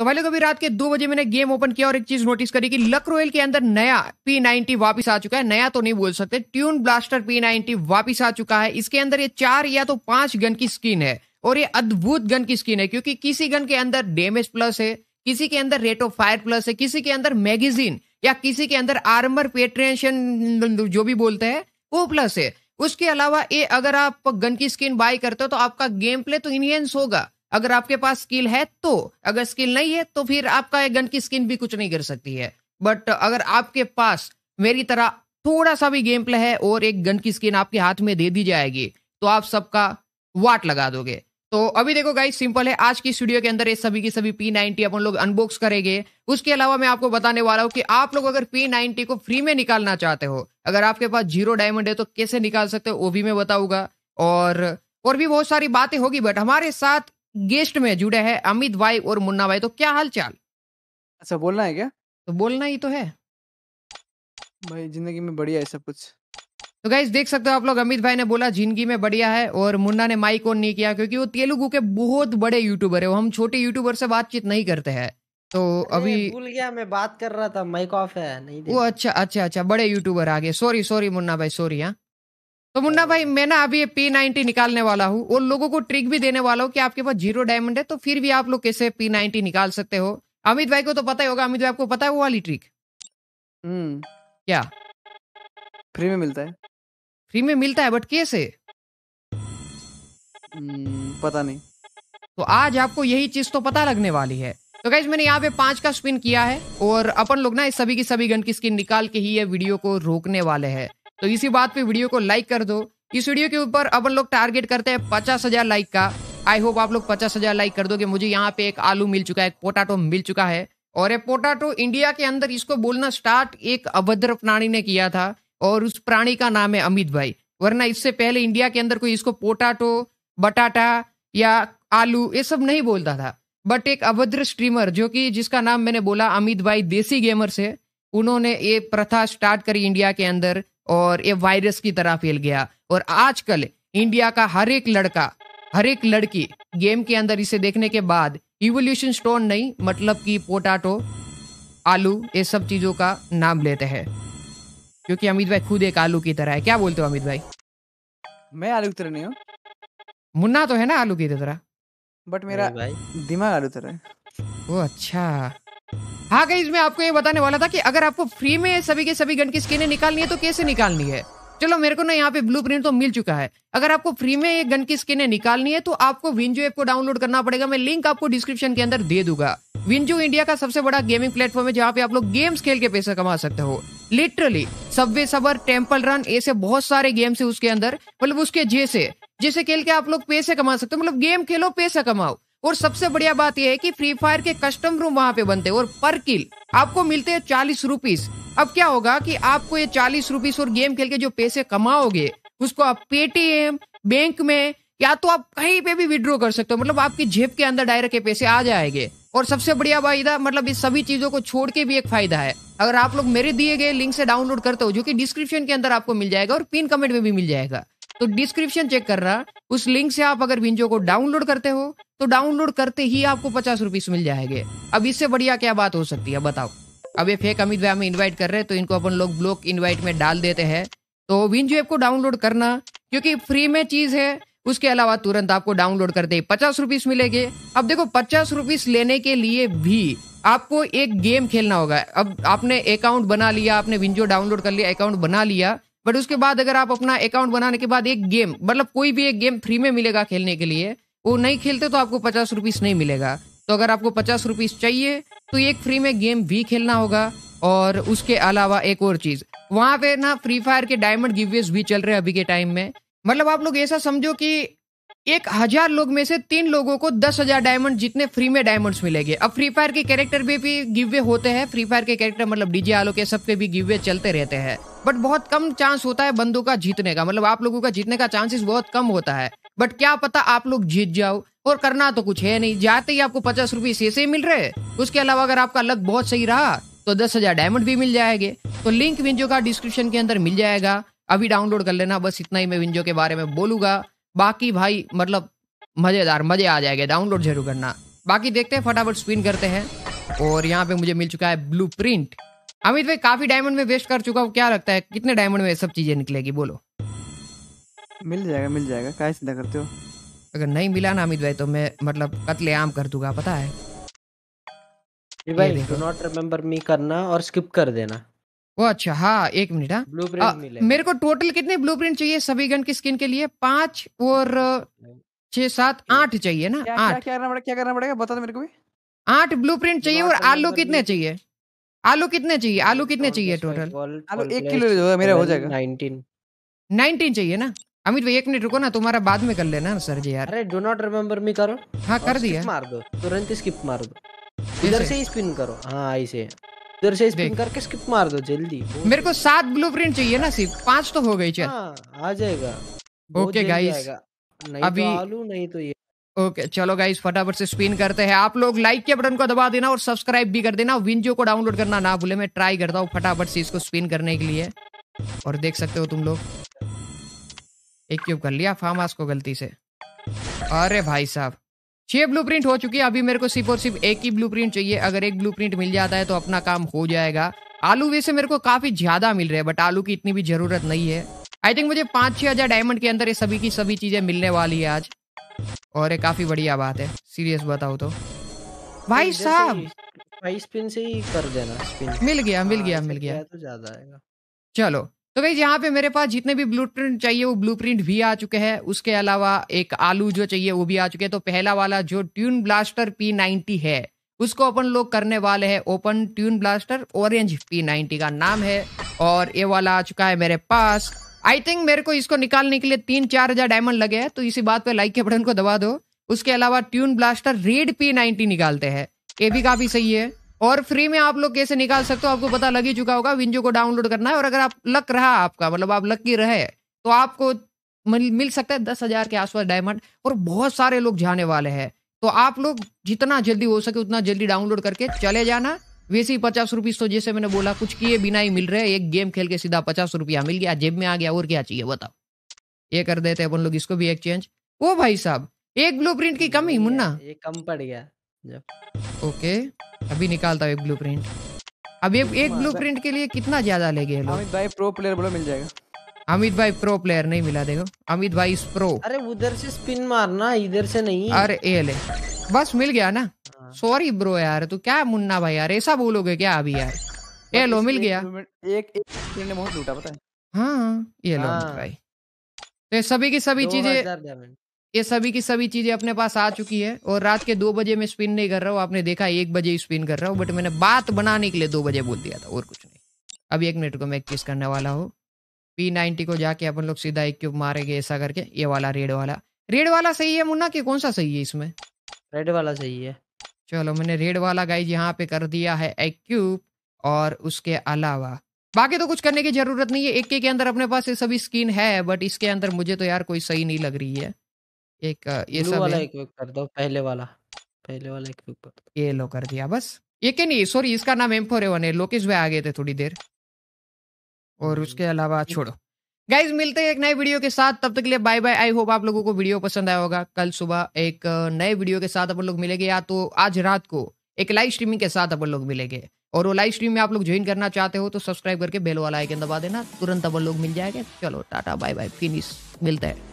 तो भाई लोग अभी रात के दो बजे मैंने गेम ओपन किया और एक चीज नोटिस करी कि लक रॉयल के अंदर नया पी नाइनटी वापिस आ चुका है नया तो नहीं बोल सकते ट्यून ब्लास्टर पी नाइनटी वापिस आ चुका है इसके अंदर ये चार या तो पांच गन की स्किन है और ये अद्भुत गन की स्किन है क्योंकि किसी गन के अंदर डेमेज प्लस है किसी के अंदर रेट ऑफ फायर प्लस है किसी के अंदर मैगजीन या किसी के अंदर आर्मर पेट्रेशन जो भी बोलते हैं वो प्लस है उसके अलावा ये अगर आप गन की स्किन बाय करते हो तो आपका गेम प्ले तो इनहेंस होगा अगर आपके पास स्किल है तो अगर स्किल नहीं है तो फिर आपका गन की स्किन भी कुछ नहीं कर सकती है बट अगर आपके पास मेरी तरह थोड़ा सा भी गेम प्ले है और एक गन की स्किन आपके हाथ में दे दी जाएगी तो आप सबका वाट लगा दोगे तो अभी देखो गाइस सिंपल है आज की स्टूडियो के अंदर ये सभी की सभी पी नाइनटी अपन लोग अनबॉक्स करेंगे उसके अलावा मैं आपको बताने वाला हूँ कि आप लोग अगर पी नाइनटी को फ्री में निकालना चाहते हो अगर आपके पास जीरो डायमंड है तो कैसे निकाल सकते हो वो भी मैं बताऊंगा और और भी बहुत सारी बातें होगी बट हमारे साथ गेस्ट में जुड़े हैं अमित भाई और मुन्ना भाई तो क्या हाल चाल अच्छा बोलना है क्या तो बोलना ही तो है भाई जिंदगी में बढ़िया है सब कुछ तो गाइज देख सकते हो आप लोग अमित भाई ने बोला जिंदगी में बढ़िया है और मुन्ना ने माइक ऑन नहीं किया क्योंकि वो तेलुगु के बहुत बड़े यूट्यूबर है वो हम छोटे यूट्यूबर से बातचीत नहीं करते हैं तो अभी भूल गया मैं बात कर रहा था माइक ऑफ है नहीं वो अच्छा अच्छा अच्छा बड़े यूट्यूबर आ गए सॉरी सॉरी मुन्ना भाई सॉरी हाँ तो मुन्ना भाई मैं ना अभी पी नाइनटी निकालने वाला हूँ और लोगों को ट्रिक भी देने वाला हूँ कि आपके पास जीरो डायमंड है तो फिर भी आप लोग कैसे पी नाइनटी निकाल सकते हो अमित भाई को तो पता ही होगा अमित भाई आपको पता है वो वाली ट्रिक हम्म क्या फ्री में मिलता है फ्री में मिलता है बट कैसे हम्म, पता नहीं तो आज आपको यही चीज तो पता लगने वाली है तो गाइज मैंने यहाँ पे पांच का स्पिन किया है और अपन लोग ना इस सभी की सभी गन की स्किन निकाल के ही ये वीडियो को रोकने वाले हैं तो इसी बात पे वीडियो को लाइक कर दो इस वीडियो के ऊपर अब हम लोग टारगेट करते हैं पचास हजार लाइक का आई होप आप लोग पचास हजार लाइक कर दोगे मुझे यहाँ पे एक आलू मिल चुका है एक पोटाटो मिल चुका है और ये पोटाटो इंडिया के अंदर इसको बोलना स्टार्ट एक अभद्र प्राणी ने किया था और उस प्राणी का नाम है अमित भाई वरना इससे पहले इंडिया के अंदर कोई इसको पोटाटो बटाटा या आलू ये सब नहीं बोलता था बट एक अभद्र स्ट्रीमर जो कि जिसका नाम मैंने बोला अमित भाई देसी गेमर से उन्होंने ये प्रथा स्टार्ट करी इंडिया के अंदर और ये वायरस की तरह फैल गया और आजकल इंडिया का हर एक लड़का हर एक लड़की गेम के अंदर इसे देखने के बाद इवोल्यूशन स्टोन नहीं मतलब कि पोटाटो आलू ये सब चीज़ों का नाम लेते हैं क्योंकि अमित भाई खुद एक आलू की तरह है क्या बोलते हो अमित भाई मैं आलू की तरह नहीं हूँ मुन्ना तो है ना आलू की तरह बट मेरा दिमाग आलू तरह है वो अच्छा हाँ गई मैं आपको ये बताने वाला था कि अगर आपको फ्री में सभी के सभी गन की स्किनें निकालनी है तो कैसे निकालनी है चलो मेरे को ना यहाँ पे ब्लू प्रिंट तो मिल चुका है अगर आपको फ्री में ये गन की स्किनें निकालनी है तो आपको विंजो ऐप को डाउनलोड करना पड़ेगा मैं लिंक आपको डिस्क्रिप्शन के अंदर दे दूंगा विंजो इंडिया का सबसे बड़ा गेमिंग प्लेटफॉर्म है जहाँ पे आप लोग गेम्स खेल के पैसा कमा सकते हो literally subway surfer temple run ऐसे बहुत सारे गेम्स है उसके अंदर मतलब उसके जैसे जैसे खेल के आप लोग पैसे कमा सकते हो मतलब गेम खेलो पैसा कमाओ और सबसे बढ़िया बात यह है कि फ्री फायर के कस्टम रूम वहाँ पे बनते हैं और पर किल आपको मिलते हैं चालीस रूपीज अब क्या होगा कि आपको ये चालीस रूपीज और गेम खेल के जो पैसे कमाओगे उसको आप पेटीएम बैंक में या तो आप कहीं पे भी विड्रॉ कर सकते हो मतलब आपकी जेब के अंदर डायरेक्ट ये पैसे आ जाएंगे और सबसे बढ़िया फायदा मतलब इस सभी चीजों को छोड़ के भी एक फायदा है अगर आप लोग मेरे दिए गए लिंक से डाउनलोड करते हो जो कि डिस्क्रिप्शन के अंदर आपको मिल जाएगा और पिन कमेंट में भी मिल जाएगा तो डिस्क्रिप्शन चेक कर रहा उस लिंक से आप अगर विंजो को डाउनलोड करते हो तो डाउनलोड करते ही आपको पचास रुपीस मिल जाएंगे अब इससे बढ़िया क्या बात हो सकती है बताओ अब ये फेक अमित भाई हमें इन्वाइट कर रहे हैं तो इनको अपन लोग ब्लॉक इन्वाइट में डाल देते हैं तो विंजो ऐप को डाउनलोड करना क्योंकि फ्री में चीज है उसके अलावा तुरंत आपको डाउनलोड करते ही पचास रुपीस मिलेंगे अब देखो पचास रुपीस लेने के लिए भी आपको एक गेम खेलना होगा अब आपने अकाउंट बना लिया आपने विंजो डाउनलोड कर लिया अकाउंट बना लिया बट उसके बाद अगर आप अपना अकाउंट बनाने के बाद एक गेम मतलब कोई भी एक गेम फ्री में मिलेगा खेलने के लिए वो नहीं खेलते तो आपको पचास रुपीस नहीं मिलेगा तो अगर आपको पचास रुपीस चाहिए तो एक फ्री में गेम भी खेलना होगा और उसके अलावा एक और चीज वहां पे ना फ्री फायर के डायमंड गिवेज भी चल रहे हैं अभी के टाइम में मतलब आप लोग ऐसा समझो कि एक हजार लोग में से तीन लोगों को दस हजार डायमंड जितने फ्री में डायमंड्स मिलेंगे अब फ्री फायर के कैरेक्टर भी, भी गिवे होते हैं फ्री फायर के कैरेक्टर मतलब डीजे आलो के सबके भी गिवे चलते रहते हैं बट बहुत कम चांस होता है बंदों का जीतने का मतलब आप लोगों का जीतने का चांसेस बहुत कम होता है बट क्या पता आप लोग जीत जाओ और करना तो कुछ है नहीं जाते ही आपको पचास रूपये से, से मिल रहे उसके अलावा अगर आपका लक बहुत सही रहा तो दस हजार डायमंड भी मिल जाएंगे तो लिंक विंजो का डिस्क्रिप्शन के अंदर मिल जाएगा अभी डाउनलोड कर लेना बस इतना ही मैं विंजो के बारे में बोलूंगा बाकी भाई मतलब मज़ेदार मज़े आ जाएंगे डाउनलोड जरूर करना बाकी देखते हैं फटाफट स्पिन करते हैं और यहाँ पे मुझे मिल चुका है ब्लू प्रिंट अमित भाई काफी डायमंड में वेस्ट कर चुका हूँ क्या लगता है कितने डायमंड में सब चीजें निकलेगी बोलो मिल जाएगा मिल जाएगा क्या चिंता करते हो अगर नहीं मिला ना अमित भाई तो मैं मतलब कतले आम कर दूंगा पता है भाई डू नॉट रिमेम्बर मी करना और स्किप कर देना वो अच्छा हाँ एक मिनट हाँ मेरे को टोटल कितने ब्लूप्रिंट चाहिए सभी गन की स्किन के लिए पांच और छह सात आठ चाहिए ना आठ क्या करना पड़ेगा क्या करना पड़ेगा बता दो मेरे को भी आठ ब्लूप्रिंट चाहिए और तो आलू कितने चाहिए आलू कितने चाहिए आलू कितने चाहिए टोटल आलू एक किलो मेरा हो जाएगा नाइनटीन नाइनटीन चाहिए ना अमित भाई एक मिनट रुको ना तुम्हारा बाद में कर लेना सर जी यार अरे डू नॉट रिमेम्बर मी करो हाँ कर दिया मार दो तुरंत स्किप मार दो इधर से ही स्पिन करो हाँ ऐसे इधर से स्पिन करके स्किप मार दो जल्दी मेरे को सात ब्लूप्रिंट चाहिए ना सिर्फ पांच तो हो गई चल हाँ, आ जाएगा ओके गाइस तो अभी आलू नहीं तो ये ओके चलो गाइस फटाफट से स्पिन करते हैं आप लोग लाइक के बटन को दबा देना और सब्सक्राइब भी कर देना विंजो को डाउनलोड करना ना भूले मैं ट्राई करता हूँ फटाफट से इसको स्पिन करने के लिए और देख सकते हो तुम लोग एक क्यूब कर लिया फार्म हाउस को गलती से अरे भाई साहब छह ब्लूप्रिंट हो चुकी है अभी मेरे को सिर्फ और सिर्फ एक ही ब्लूप्रिंट चाहिए अगर एक ब्लूप्रिंट मिल जाता है तो अपना काम हो जाएगा आलू वैसे मेरे को काफी ज्यादा मिल रहे हैं बट आलू की इतनी भी जरूरत नहीं है आई थिंक मुझे पांच छह हजार डायमंड के अंदर ये सभी की सभी चीजें मिलने वाली है आज और ये काफी बढ़िया बात है सीरियस बताओ तो भाई साहब स्पिन से ही कर देना मिल गया मिल हाँ, गया मिल गया तो ज्यादा आएगा चलो तो भाई यहाँ पे मेरे पास जितने भी ब्लू चाहिए वो ब्लू भी आ चुके हैं उसके अलावा एक आलू जो चाहिए वो भी आ चुके हैं तो पहला वाला जो ट्यून ब्लास्टर पी नाइनटी है उसको अपन लोग करने वाले हैं open tune blaster orange P ninety का नाम है और ये वाला आ चुका है मेरे पास आई थिंक मेरे को इसको निकालने के लिए तीन चार हजार डायमंड लगे हैं तो इसी बात पे लाइक के बटन को दबा दो उसके अलावा tune blaster red P ninety निकालते हैं ये भी काफी सही है और फ्री में आप लोग कैसे निकाल सकते हो आपको पता लग ही चुका होगा विंजो को डाउनलोड करना है और अगर आप लक रहा आपका मतलब आप लकी रहे तो आपको मिल सकता है दस हजार के आसपास डायमंड और बहुत सारे लोग जाने वाले हैं तो आप लोग जितना जल्दी हो सके उतना जल्दी डाउनलोड करके चले जाना वैसे ही पचास रुपीज तो जैसे मैंने बोला कुछ किए बिना ही मिल रहे एक गेम खेल के सीधा पचास रुपया मिल गया जेब में आ गया और क्या चाहिए बताओ ये कर देते अपन लोग इसको भी एक्सचेंज ओ भाई साहब एक ब्लू की कमी मुन्ना ये कम पड़ गया जब ओके अभी निकालता हूँ एक ब्लू प्रिंट अब ये एक ब्लू प्रिंट के लिए कितना ज्यादा लेंगे अमित भाई प्रो प्लेयर बोलो मिल जाएगा अमित भाई प्रो प्लेयर नहीं मिला देखो अमित भाई इस प्रो अरे उधर से स्पिन मारना इधर से नहीं अरे ए ले बस मिल गया ना सॉरी हाँ। ब्रो यार तू क्या मुन्ना भाई यार ऐसा बोलोगे क्या अभी यार ये लो मिल गया एक एक ने बहुत लूटा पता है हाँ ये लो हाँ। भाई तो सभी की सभी चीजें ये सभी की सभी चीजें अपने पास आ चुकी है और रात के दो बजे में स्पिन नहीं कर रहा हूँ आपने देखा एक बजे ही स्पिन कर रहा हूँ बट मैंने बात बनाने के लिए दो बजे बोल दिया था और कुछ नहीं अभी एक मिनट को मैं किस करने वाला हूँ पी नाइनटी को जाके अपन लोग सीधा एक क्यूब मारेंगे ऐसा करके ये वाला रेड वाला रेड वाला सही है मुन्ना की कौन सा सही है इसमें रेड वाला सही है चलो मैंने रेड वाला गाइज यहाँ पे कर दिया है एक क्यूब और उसके अलावा बाकी तो कुछ करने की जरूरत नहीं है एक के, के अंदर अपने पास ये सभी स्किन है बट इसके अंदर मुझे तो यार कोई सही नहीं लग रही है एक ये सब वाला एक कर दो पहले वाला पहले वाला एक कर दो ये लो कर दिया बस ये क्या नहीं सॉरी इसका नाम एम फोर है लोकेश भाई आ गए थे थोड़ी देर और हम्म, उसके अलावा छोड़ो गाइज मिलते हैं एक नए वीडियो के साथ तब तक के लिए बाय बाय आई होप आप लोगों को वीडियो पसंद आया होगा कल सुबह एक नए वीडियो के साथ अपन लोग मिलेंगे या तो आज रात को एक लाइव स्ट्रीमिंग के साथ अपन लोग मिलेंगे और वो लाइव स्ट्रीम में आप लोग ज्वाइन करना चाहते हो तो सब्सक्राइब करके बेल वाला आइकन दबा देना तुरंत अपन लोग मिल जाएंगे चलो टाटा बाय बाय फिनिश मिलता है